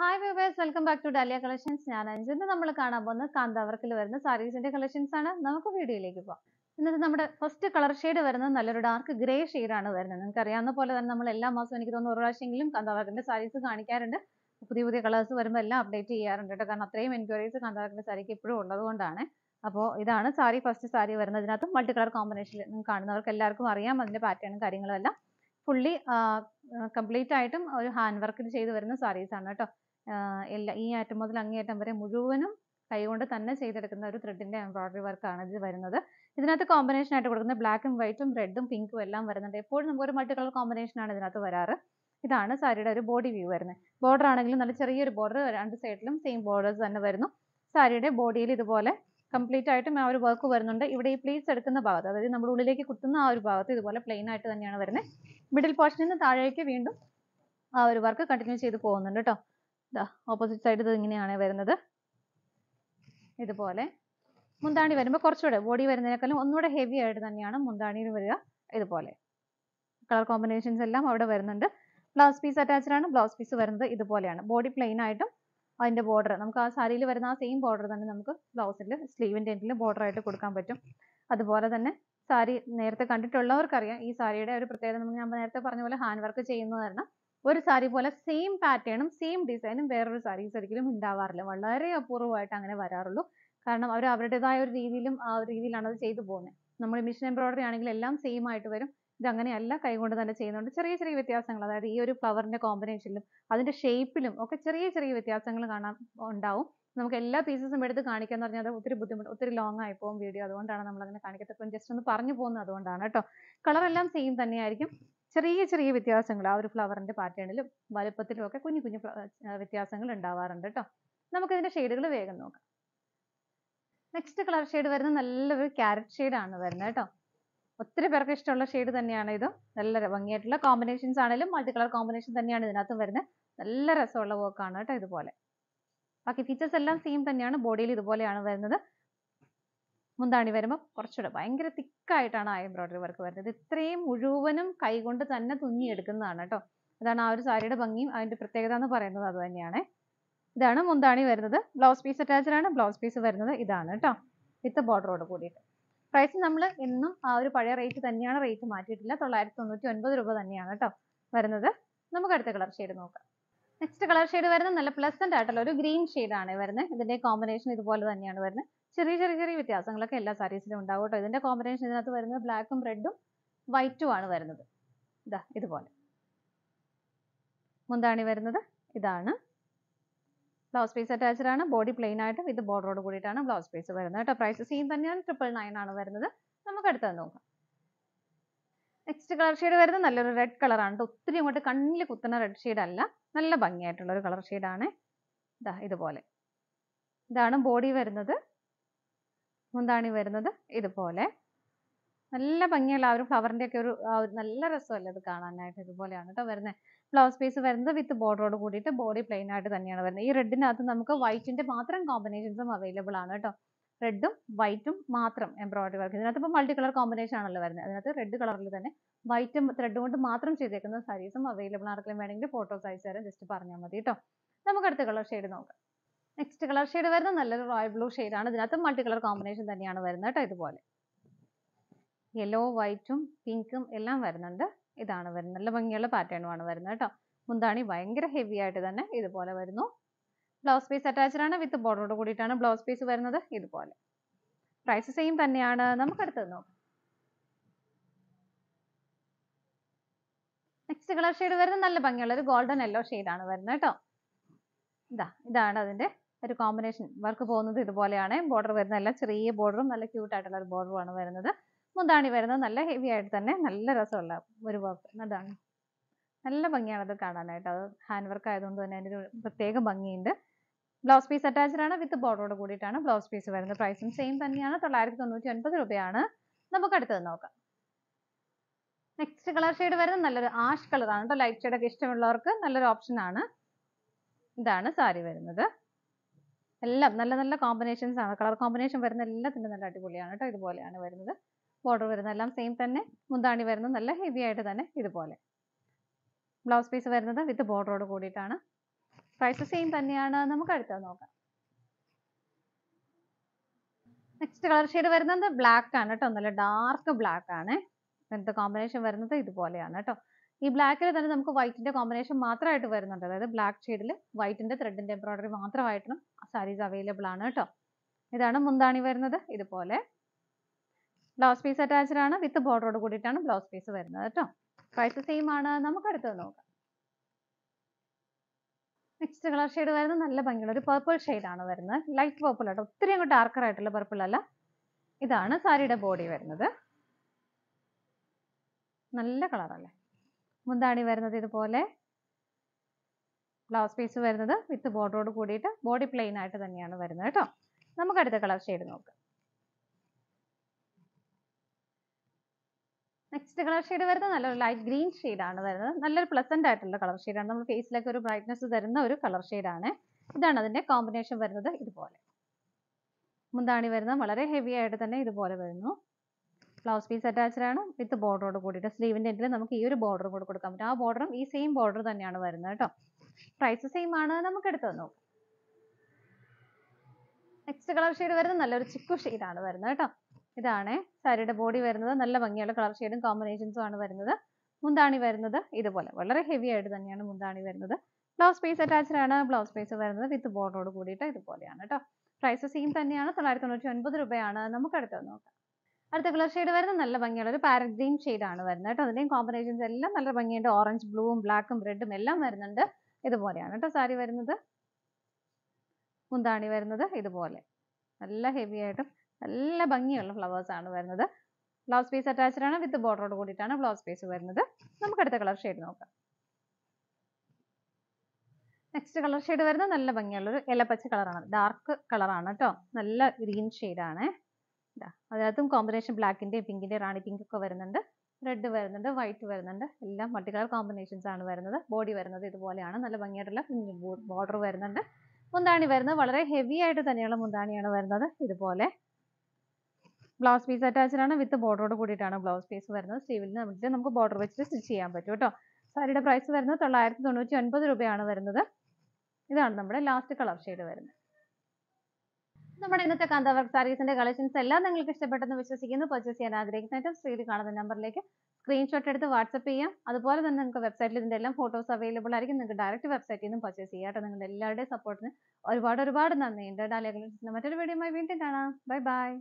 hi viewers welcome back to Dahlia collections ഞാൻ അഞ്ചു ഇന്ന് നമ്മൾ കാണാൻ പോകുന്നത് കാന്താവർക്കിൽ വരുന്ന സാരീസിന്റെ കളക്ഷൻസ് ആണ് നമുക്ക് വീഡിയോയിലേക്ക് പോവാം ഇന്നത്തെ നമ്മുടെ ഫസ്റ്റ് കളർ ഷെയ്ഡ് വരുന്നത് നല്ലൊരു ഡാർക്ക് ഗ്രേ ആണ് വരുന്നത് നിങ്ങൾക്ക് അറിയാവുന്ന പോലെ തന്നെ നമ്മൾ എല്ലാ മാസവും എനിക്ക് തോന്നുന്നു ഒരു പ്രാവശ്യമെങ്കിലും കാന്താവർക്കിന്റെ സാരീസ് കാണിക്കാറുണ്ട് പുതിയ പുതിയ കളേഴ്സ് വരുമ്പോൾ എല്ലാം അപ്ഡേറ്റ് ചെയ്യാറുണ്ട് കേട്ടോ കാരണം അത്രയും എൻക്വയറീസ് കാന്താവർക്കിന്റെ സാരിക്ക് എപ്പോഴും ഉള്ളതുകൊണ്ടാണ് അപ്പോൾ ഇതാണ് സാരി ഫസ്റ്റ് സാരി വരുന്നതിനകത്ത് മൾട്ടി കളർ കോമ്പിനേഷനിൽ കാണുന്നവർക്ക് എല്ലാവർക്കും അറിയാം അതിന്റെ പാറ്റേണും കാര്യങ്ങളും എല്ലാം ഫുള്ളി കംപ്ലീറ്റ് ആയിട്ടും ഒരു ഹാൻഡ് വർക്ക് ചെയ്ത് വരുന്ന ആണ് കേട്ടോ എല്ലാ ഈ അറ്റം മുതൽ അങ്ങേയറ്റം വരെ മുഴുവനും കൈകൊണ്ട് തന്നെ ചെയ്തെടുക്കുന്ന ഒരു ത്രെഡിന്റെ എംബ്രോയിഡറി വർക്കാണ് ഇത് വരുന്നത് ഇതിനകത്ത് കോമ്പിനേഷൻ ആയിട്ട് കൊടുക്കുന്നത് ബ്ലാക്കും വൈറ്റും റെഡും പിങ്കും എല്ലാം വരുന്നുണ്ട് എപ്പോഴും നമുക്ക് ഒരു മൾട്ടി കളർ കോമ്പിനേഷനാണ് ഇതിനകത്ത് വരാറ് ഇതാണ് സാരിയുടെ ഒരു ബോഡി വ്യൂ വരുന്നത് ബോർഡർ ആണെങ്കിലും നല്ല ചെറിയൊരു ബോർഡർ രണ്ട് സൈഡിലും സെയിം ബോർഡേഴ്സ് തന്നെ വരുന്നു സാരിയുടെ ബോഡിയിൽ ഇതുപോലെ കംപ്ലീറ്റ് ആയിട്ടും ആ ഒരു വർക്ക് വരുന്നുണ്ട് ഇവിടെ ഈ പ്ലീസ് എടുക്കുന്ന ഭാഗത്ത് അതായത് നമ്മുടെ ഉള്ളിലേക്ക് കുത്തുന്ന ആ ഒരു ഭാഗത്ത് ഇതുപോലെ പ്ലെയിൻ ആയിട്ട് തന്നെയാണ് വരുന്നത് മിഡിൽ പോർഷനിൽ നിന്ന് താഴേക്ക് വീണ്ടും ആ ഒരു വർക്ക് കണ്ടിന്യൂ ചെയ്ത് പോകുന്നുണ്ട് കേട്ടോ ദാ ഓപ്പോസിറ്റ് സൈഡ് ഇത് ഇങ്ങനെയാണ് വരുന്നത് ഇതുപോലെ മുന്താണി വരുമ്പോൾ കുറച്ചുകൂടെ ബോഡി വരുന്നതിനേക്കാളും ഒന്നുകൂടെ ഹെവി ആയിട്ട് തന്നെയാണ് മുന്താണിയിൽ വരിക ഇതുപോലെ കളർ കോമ്പിനേഷൻസ് എല്ലാം അവിടെ വരുന്നുണ്ട് ബ്ലൗസ് പീസ് അറ്റാച്ച്ഡ് ആണ് ബ്ലൗസ് പീസ് വരുന്നത് ഇതുപോലെയാണ് ബോഡി പ്ലെയിൻ ആയിട്ടും അതിൻ്റെ ബോർഡർ നമുക്ക് ആ സാരിയിൽ വരുന്ന ആ സെയിം ബോർഡർ തന്നെ നമുക്ക് ബ്ലൗസിൽ സ്ലീവിൻ്റെ എൻഡിൽ ബോർഡറായിട്ട് ആയിട്ട് കൊടുക്കാൻ പറ്റും അതുപോലെ തന്നെ സാരി നേരത്തെ കണ്ടിട്ടുള്ളവർക്കറിയാം ഈ സാരിയുടെ ഒരു പ്രത്യേകത ഞാൻ നേരത്തെ പറഞ്ഞ പോലെ ഹാൻഡ് വർക്ക് ചെയ്യുന്നത് കാരണം ഒരു സാരി പോലെ സെയിം പാറ്റേണും സെയിം ഡിസൈനും വേറൊരു സാരീസ് ഒരിക്കലും ഉണ്ടാവാറില്ല വളരെ അപൂർവമായിട്ട് അങ്ങനെ വരാറുള്ളൂ കാരണം അവർ അവരുടേതായ ഒരു രീതിയിലും ആ ഒരു രീതിയിലാണ് അത് ചെയ്തു പോകുന്നത് നമ്മൾ മിഷൻ എംബ്രോയിഡറി ആണെങ്കിൽ എല്ലാം സെയിം ആയിട്ട് വരും ഇതങ്ങനെയല്ല കൈകൊണ്ട് തന്നെ ചെയ്യുന്നുണ്ട് ചെറിയ ചെറിയ വ്യത്യാസങ്ങൾ അതായത് ഈ ഒരു ഫ്ലവറിന്റെ കോമ്പിനേഷനിലും അതിന്റെ ഷേപ്പിലും ഒക്കെ ചെറിയ ചെറിയ വ്യത്യാസങ്ങൾ കാണാൻ ഉണ്ടാവും നമുക്ക് എല്ലാ പീസസും എടുത്ത് കാണിക്കാന്ന് പറഞ്ഞാൽ അത് ഒത്തിരി ബുദ്ധിമുട്ട് ഒത്തിരി ലോങ് ആയി പോകും വീഡിയോ അതുകൊണ്ടാണ് നമ്മൾ അങ്ങനെ കാണിക്കാത്തത് അപ്പം ജസ്റ്റ് ഒന്ന് പറഞ്ഞു പോകുന്നത് അതുകൊണ്ടാണ് കേട്ടോ കളറെല്ലാം സെയിം തന്നെയായിരിക്കും ചെറിയ ചെറിയ വ്യത്യാസങ്ങൾ ആ ഒരു ഫ്ലവറിന്റെ പാറ്റേണിലും വലുപ്പത്തിലും ഒക്കെ കുഞ്ഞു കുഞ്ഞു വ്യത്യാസങ്ങൾ ഉണ്ടാവാറുണ്ട് കേട്ടോ ഇതിന്റെ ഷെയ്ഡുകൾ വേഗം നോക്കാം നെക്സ്റ്റ് കളർ ഷെയ്ഡ് വരുന്നത് നല്ലൊരു ക്യാരറ്റ് ആണ് വരുന്നത് കേട്ടോ ഒത്തിരി പേർക്ക് ഇഷ്ടമുള്ള ഷെയ്ഡ് തന്നെയാണ് ഇത് നല്ല ഭംഗിയായിട്ടുള്ള കോമ്പിനേഷൻസ് ആണെങ്കിലും മൾട്ടി കളർ കോമ്പിനേഷൻ തന്നെയാണ് ഇതിനകത്ത് വരുന്നത് നല്ല രസമുള്ള വർക്കാണ് കേട്ടോ ഇതുപോലെ ബാക്കി ഫീച്ചേഴ്സ് എല്ലാം സെയിം തന്നെയാണ് ബോഡിയിൽ ഇതുപോലെയാണ് വരുന്നത് മുന്താണി വരുമ്പോൾ കുറച്ചുകൂടെ ഭയങ്കര തിക്കായിട്ടാണ് ആ എംബ്രോയിഡറി വർക്ക് വരുന്നത് ഇത്രയും മുഴുവനും കൈകൊണ്ട് തന്നെ തുന്നിയെടുക്കുന്നതാണ് കേട്ടോ അതാണ് ആ ഒരു സാരിയുടെ ഭംഗിയും അതിന്റെ പ്രത്യേകത എന്ന് പറയുന്നത് അത് തന്നെയാണ് ഇതാണ് മുന്താണി വരുന്നത് ബ്ലൗസ് പീസ് അറ്റാച്ച്ഡ് ആണ് ബ്ലൗസ് പീസ് വരുന്നത് ഇതാണ് കേട്ടോ വിത്ത് ബോർഡറോട് കൂടിയിട്ട് പ്രൈസ് നമ്മൾ എന്നും ആ ഒരു പഴയ റേറ്റ് തന്നെയാണ് റേറ്റ് മാറ്റിയിട്ടില്ല തൊള്ളായിരത്തി തൊണ്ണൂറ്റി ഒൻപത് രൂപ തന്നെയാണ് കേട്ടോ വരുന്നത് നമുക്ക് അടുത്ത കളർ ഷെയ്ഡ് നോക്കാം നെക്സ്റ്റ് കളർ ഷെയ്ഡ് വരുന്നത് നല്ല പ്ലസന്റ് ആയിട്ടുള്ള ഒരു ഗ്രീൻ ആണ് വരുന്നത് ഇതിന്റെ കോമ്പിനേഷൻ ഇതുപോലെ തന്നെയാണ് വരുന്നത് ചെറിയ ചെറിയ ചെറിയ വ്യത്യാസങ്ങളൊക്കെ എല്ലാ സാരീസിലും ഉണ്ടാവും ഇതിന്റെ കോമ്പിനേഷൻ ഇതിനകത്ത് വരുന്നത് ബ്ലാക്കും റെഡും വൈറ്റും ആണ് വരുന്നത് ഇതാ ഇതുപോലെ മുന്താണി വരുന്നത് ഇതാണ് ബ്ലൗസ് പീസ് അറ്റാച്ച്ഡ് ആണ് ബോഡി പ്ലെയിൻ ആയിട്ട് വിത്ത് ബോർഡറോട് കൂടിയിട്ടാണ് ബ്ലൗസ് പീസ് വരുന്നത് കേട്ടോ പ്രൈസ് സെയിം തന്നെയാണ് ട്രിപ്പിൾ നയൻ ആണ് വരുന്നത് നമുക്ക് അടുത്തത് നോക്കാം നെക്സ്റ്റ് കളർ ഷെയ്ഡ് വരുന്നത് നല്ലൊരു റെഡ് കളറാണ് ഒത്തിരി അങ്ങോട്ട് കണ്ണിൽ കുത്തുന്ന റെഡ് ഷെയ്ഡ് അല്ല നല്ല ഭംഗിയായിട്ടുള്ള ഒരു കളർ ഷെയ്ഡാണ് ഇതാ ഇതുപോലെ ഇതാണ് ബോഡി വരുന്നത് മുന്താണി വരുന്നത് ഇതുപോലെ നല്ല ഭംഗിയുള്ള ആ ഒരു ഫ്ലവറിന്റെ ഒക്കെ ഒരു നല്ല രസമല്ല അത് കാണാനായിട്ട് ഇതുപോലെയാണ് കേട്ടോ വരുന്നത് ബ്ലൗസ് പീസ് വരുന്നത് വിത്ത് ബോർഡറോട് കൂടിയിട്ട് ബോഡി പ്ലെയിൻ ആയിട്ട് തന്നെയാണ് വരുന്നത് ഈ റെഡിനകത്ത് നമുക്ക് വൈറ്റിന്റെ മാത്രം കോമ്പിനേഷൻസും അവൈലബിൾ ആണ് കേട്ടോ റെഡും വൈറ്റും മാത്രം എംബ്രോയിഡറി വർക്ക് ഇതിനകത്ത് ഇപ്പോൾ മൾട്ടി കളർ കോമ്പിനേഷൻ ആണല്ലോ വരുന്നത് അതിനകത്ത് റെഡ് കളറിൽ തന്നെ വൈറ്റും ത്രെഡ് കൊണ്ട് മാത്രം ചെയ്തേക്കുന്ന സാരീസും അവൈലബിൾ ആർക്കെങ്കിലും വേണമെങ്കിൽ ഫോട്ടോസ് അയച്ചു തരാം ജസ്റ്റ് പറഞ്ഞാൽ മതി കേട്ടോ നമുക്ക് അടുത്ത കളർ ഷെയ്ഡ് നോക്കാം നെക്സ്റ്റ് കളർ ഷെയ്ഡ് വരുന്ന നല്ലൊരു റോയൽ ബ്ലൂ ആണ് ഇതിനകത്ത് മൾട്ടി കളർ കോമ്പിനേഷൻ തന്നെയാണ് വരുന്നത് കേട്ടോ ഇതുപോലെ യെല്ലോ വൈറ്റും പിങ്കും എല്ലാം വരുന്നുണ്ട് ഇതാണ് വരുന്നത് നല്ല ഭംഗിയുള്ള പാറ്റേണുമാണ് വരുന്നത് കേട്ടോ മുന്താണി ഭയങ്കര ഹെവി ആയിട്ട് തന്നെ ഇതുപോലെ വരുന്നു ബ്ലൗസ് പീസ് അറ്റാച്ച്ഡ് ആണ് വിത്ത് ബോർഡറോട് കൂടിയിട്ടാണ് ബ്ലൗസ് പീസ് വരുന്നത് ഇതുപോലെ പ്രൈസ് സെയിം തന്നെയാണ് നമുക്ക് അടുത്തത് നോക്കാം നെക്സ്റ്റ് കളർ ഷെയ്ഡ് വരുന്നത് നല്ല ഭംഗിയുള്ള ഒരു ഗോൾഡൻ യെല്ലോ ആണ് വരുന്നത് കേട്ടോ ഇതാ ഇതാണ് അതിന്റെ ഒരു കോമ്പിനേഷൻ വർക്ക് പോകുന്നത് ഇതുപോലെയാണ് ബോർഡർ വരുന്ന എല്ലാം ചെറിയ ബോർഡറും നല്ല ക്യൂട്ട് ആയിട്ടുള്ള ഒരു ആണ് വരുന്നത് മുന്താണി വരുന്നത് നല്ല ഹെവി ആയിട്ട് തന്നെ നല്ല രസമുള്ള ഒരു വർക്ക് അതാണ് നല്ല അത് കാണാനായിട്ട് അത് ഹാൻഡ് വർക്ക് ആയതുകൊണ്ട് തന്നെ അതിൻ്റെ ഒരു പ്രത്യേക ഭംഗിയുണ്ട് ബ്ലൗസ് പീസ് അറ്റാച്ച്ഡ് ആണ് വിത്ത് ബോർഡറോട് കൂടിയിട്ടാണ് ബ്ലൗസ് പീസ് വരുന്നത് പ്രൈസും സെയിം തന്നെയാണ് തൊള്ളായിരത്തി തൊണ്ണൂറ്റി ഒൻപത് രൂപയാണ് നമുക്ക് അടുത്തത് നോക്കാം നെക്സ്റ്റ് കളർ ഷെയ്ഡ് വരുന്നത് നല്ലൊരു ആഷ് കളറാണ് കേട്ടോ ലൈറ്റ് ഒക്കെ ഇഷ്ടമുള്ളവർക്ക് നല്ലൊരു ഓപ്ഷൻ ആണ് ഇതാണ് സാരി വരുന്നത് എല്ലാം നല്ല നല്ല കോമ്പിനേഷൻസ് ആണ് കളർ കോമ്പിനേഷൻ വരുന്ന എല്ലാത്തിനും നല്ല അടിപൊളിയാണ് കേട്ടോ ഇതുപോലെയാണ് വരുന്നത് ബോർഡർ വരുന്ന എല്ലാം സെയിം തന്നെ മുന്താണി വരുന്നത് നല്ല ഹെവി ആയിട്ട് തന്നെ ഇതുപോലെ ബ്ലൗസ് പീസ് വരുന്നത് വിത്ത് ബോർഡറോട് കൂടിയിട്ടാണ് പ്രൈസ് സെയിം തന്നെയാണ് നമുക്ക് അടുത്തത് നോക്കാം നെക്സ്റ്റ് കളർ ഷെയ്ഡ് വരുന്നത് ബ്ലാക്ക് ആണ് കേട്ടോ നല്ല ഡാർക്ക് ബ്ലാക്ക് ആണ് ഇങ്ങനത്തെ കോമ്പിനേഷൻ വരുന്നത് ഇതുപോലെയാണ് കേട്ടോ ഈ ബ്ലാക്കിൽ തന്നെ നമുക്ക് വൈറ്റിന്റെ കോമ്പിനേഷൻ മാത്രമായിട്ട് വരുന്നുണ്ട് അതായത് ബ്ലാക്ക് ഷെയ്ഡിൽ വൈറ്റിന്റെ ത്രെഡിന്റെ എംബ്രോയിഡറി മാത്രമായിട്ടും സാരീസ് അവൈലബിൾ ആണ് കേട്ടോ ഇതാണ് മുന്താണി വരുന്നത് ഇതുപോലെ ബ്ലൗസ് പീസ് അറ്റാച്ച്ഡ് ആണ് വിത്ത് ബോർഡറോട് കൂടിയിട്ടാണ് ബ്ലൗസ് പീസ് വരുന്നത് കേട്ടോ പ്രൈസ് സെയിം ആണ് നമുക്ക് അടുത്തത് നോക്കാം ലൈറ്റ് കളർ ഷെയ്ഡ് വരുന്നത് നല്ല ഭംഗിയുള്ള ഒരു പർപ്പിൾ ആണ് വരുന്നത് ലൈറ്റ് പർപ്പിൾ ആട്ടോ ഒത്തിരി അങ്ങോട്ട് ഡാർക്കർ ആയിട്ടുള്ള പർപ്പിൾ അല്ല ഇതാണ് സാരിയുടെ ബോഡി വരുന്നത് നല്ല കളറല്ലേ മുന്താണി വരുന്നത് ഇതുപോലെ ബ്ലൗസ് പീസ് വരുന്നത് വിത്ത് ബോർഡറോട് കൂടിയിട്ട് ബോഡി പ്ലെയിൻ ആയിട്ട് തന്നെയാണ് വരുന്നത് കേട്ടോ നമുക്ക് അടുത്ത കളർ ഷെയ്ഡ് നോക്കാം നെക്സ്റ്റ് കളർ ഷെയ്ഡ് വരുന്നത് നല്ലൊരു ലൈറ്റ് ഗ്രീൻ ആണ് വരുന്നത് നല്ലൊരു പ്ലസന്റ് ആയിട്ടുള്ള കളർ ഷെയ്ഡാണ് നമ്മൾ ഫേസിലൊക്കെ ഒരു ബ്രൈറ്റ്നസ് തരുന്ന ഒരു കളർ ഷെയ്ഡാണ് ഇതാണ് അതിന്റെ കോമ്പിനേഷൻ വരുന്നത് ഇതുപോലെ മുന്താണി വരുന്നത് വളരെ ഹെവി ആയിട്ട് തന്നെ ഇതുപോലെ വരുന്നു ബ്ലൗസ് പീസ് അറ്റാച്ച്ഡ് ആണ് വിത്ത് ബോർഡറോട് കൂടിയിട്ട് സ്ലീവിൻ്റെ എൻഡിൽ നമുക്ക് ഈ ഒരു ബോർഡർ കൂടി കൊടുക്കാൻ പറ്റും ആ ബോർഡറും ഈ സെയിം ബോർഡർ തന്നെയാണ് വരുന്നത് കേട്ടോ പ്രൈസ് സെയിം ആണ് നമുക്ക് എടുത്ത് നോക്കാം നെക്സ്റ്റ് കളർ ഷെയ്ഡ് വരുന്നത് നല്ലൊരു ചിക്കു ആണ് വരുന്നത് കേട്ടോ ഇതാണ് സാരിയുടെ ബോഡി വരുന്നത് നല്ല ഭംഗിയുള്ള കളർ ഷെയ്ഡും കോമ്പിനേഷൻസും ആണ് വരുന്നത് മുന്താണി വരുന്നത് ഇതുപോലെ വളരെ ഹെവി ആയിട്ട് തന്നെയാണ് മുന്താണി വരുന്നത് ബ്ലൗസ് പീസ് അറ്റാച്ച്ഡ് ആണ് ബ്ലൗസ് പീസ് വരുന്നത് വിത്ത് ബോർഡറോട് കൂടിയിട്ട് ഇതുപോലെയാണ് കേട്ടോ പ്രൈസ് സെയിം തന്നെയാണ് തൊള്ളായിരത്തി തൊണ്ണൂറ്റി ഒൻപത് രൂപയാണ് നമുക്ക് അടുത്തത് നോക്കാം അടുത്ത കളർ ഷെയ്ഡ് വരുന്നത് നല്ല ഭംഗിയുള്ള ഒരു പാരറ്റ് ഗ്രീൻ ആണ് വരുന്നത് കേട്ടോ അതിൻ്റെയും കോമ്പിനേഷൻസ് എല്ലാം നല്ല ഭംഗിയുണ്ട് ഓറഞ്ച് ബ്ലൂവും ബ്ലാക്കും റെഡും എല്ലാം വരുന്നുണ്ട് ഇതുപോലെയാണ് കേട്ടോ സാരി വരുന്നത് മുന്താണി വരുന്നത് ഇതുപോലെ നല്ല ഹെവി ആയിട്ടും നല്ല ഭംഗിയുള്ള ആണ് വരുന്നത് ബ്ലൗസ് പീസ് അറ്റാച്ച്ഡ് ആണ് വിത്ത് ബോർഡറോട് കൂടിയിട്ടാണ് ബ്ലൗസ് പീസ് വരുന്നത് നമുക്ക് അടുത്ത കളർ ഷെയ്ഡ് നോക്കാം നെക്സ്റ്റ് കളർ ഷെയ്ഡ് വരുന്നത് നല്ല ഭംഗിയുള്ളൊരു ഇലപ്പച്ച കളറാണ് ഡാർക്ക് കളറാണ് കേട്ടോ നല്ല ഗ്രീൻ ഷെയ്ഡാണ് അതിനകത്തും കോമ്പിനേഷൻ ബ്ലാക്കിൻ്റെ പിങ്കിൻ്റെ റാണി പിങ്ക് ഒക്കെ വരുന്നുണ്ട് റെഡ് വരുന്നുണ്ട് വൈറ്റ് വരുന്നുണ്ട് എല്ലാം മൾട്ടി കളർ കോമ്പിനേഷൻസ് ആണ് വരുന്നത് ബോഡി വരുന്നത് ഇതുപോലെയാണ് നല്ല ഭംഗിയായിട്ടുള്ള ബോർഡർ വരുന്നുണ്ട് മുന്താണി വരുന്നത് വളരെ ഹെവി ആയിട്ട് തന്നെയുള്ള മുന്താണിയാണ് വരുന്നത് ഇതുപോലെ ബ്ലൗസ് പീസ് അറ്റാച്ച്ഡ് ആണ് വിത്ത് ബോർഡറോട് കൂടിയിട്ടാണ് ബ്ലൗസ് പീസ് വരുന്നത് സ്റ്റീവിൽ നമുക്ക് നമുക്ക് ബോർഡർ വെച്ചിട്ട് സ്റ്റിച്ച് ചെയ്യാൻ പറ്റും കേട്ടോ സാരിയുടെ പ്രൈസ് വരുന്നത് തൊള്ളായിരത്തി തൊണ്ണൂറ്റി ഒൻപത് രൂപയാണ് വരുന്നത് ഇതാണ് നമ്മുടെ ലാസ്റ്റ് കളർ ഷെയ്ഡ് വരുന്നത് നമ്മുടെ ഇന്നത്തെ കാന്തവർക്ക് സാരീസിന്റെ കളക്ഷൻസ് എല്ലാം നിങ്ങൾക്ക് ഇഷ്ടപ്പെട്ടെന്ന് വിശ്വസിക്കുന്നു പർച്ചേസ് ചെയ്യാൻ ആഗ്രഹിക്കുന്ന ഏറ്റവും സ്ക്രീനിൽ കാണുന്ന നമ്പറിലേക്ക് സ്ക്രീൻഷോട്ട് എടുത്ത് വാട്സ്ആപ്പ് ചെയ്യാം അതുപോലെ തന്നെ നിങ്ങൾക്ക് വെബ്സൈറ്റിൽ ഇതിന്റെ എല്ലാം ഫോട്ടോസ് അവൈലബിൾ ആയിരിക്കും നിങ്ങൾക്ക് ഡയറക്റ്റ് വെബ്സൈറ്റിൽ നിന്നും പർച്ചേസ് ചെയ്യാം കേട്ടോ നിങ്ങളുടെ എല്ലാവരുടെയും സപ്പോർട്ടിന് ഒരുപാട് ഒരുപാട് നന്ദിയുണ്ട് ഡാലിയ മറ്റൊരു വീഡിയോ വീണ്ടും കാണാം ബൈ ബൈ